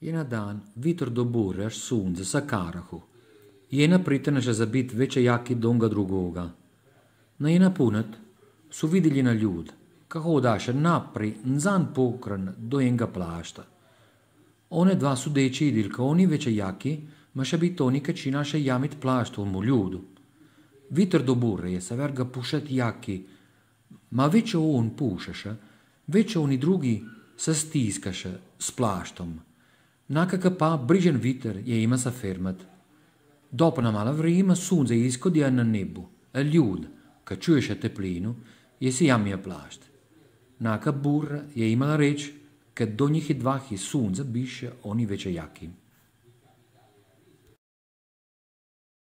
Jena dan, vitr do bure, až sunce, sa karahu. Jena pritene še za bit veče jaki donga drugoga. Na jena punet, su videli na ljud, kako odaše napri, nzan pokran, do enega plašta. One dva su deči idilka, oni veče jaki, ma še bit oni kačina še jamit plaštu mu ljudu. Vitr do bure je sa verga pušet jaki, ma veče on pušeše, veče oni drugi se stiskaše s plaštom. Naka que pa brigen viter e ima sa fermat. Dopo na mala vrima sunze e isco di anna nebu, a liud, ca ciuies a teplinu, e si ammi a plast. Naka burra e ima la rec, ca d'ogni hidvahi sunze bisce oni vece jacim.